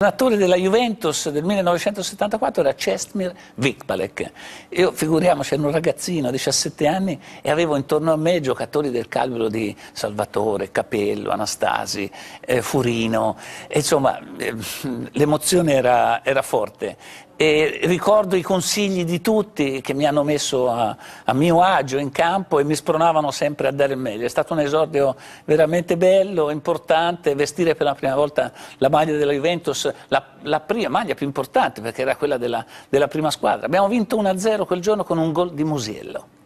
L'allenatore della Juventus del 1974 era Cestmir Vikpalek. Io figuriamoci, ero un ragazzino, a 17 anni, e avevo intorno a me giocatori del calibro di Salvatore, Capello, Anastasi, eh, Furino. E, insomma, eh, l'emozione era, era forte e ricordo i consigli di tutti che mi hanno messo a, a, mio agio in campo e mi spronavano sempre a dare il meglio. È stato un esordio veramente bello, importante, vestire per la prima volta la maglia della Juventus, la, la prima maglia più importante perché era quella della, della prima squadra. Abbiamo vinto 1-0 quel giorno con un gol di Musiello.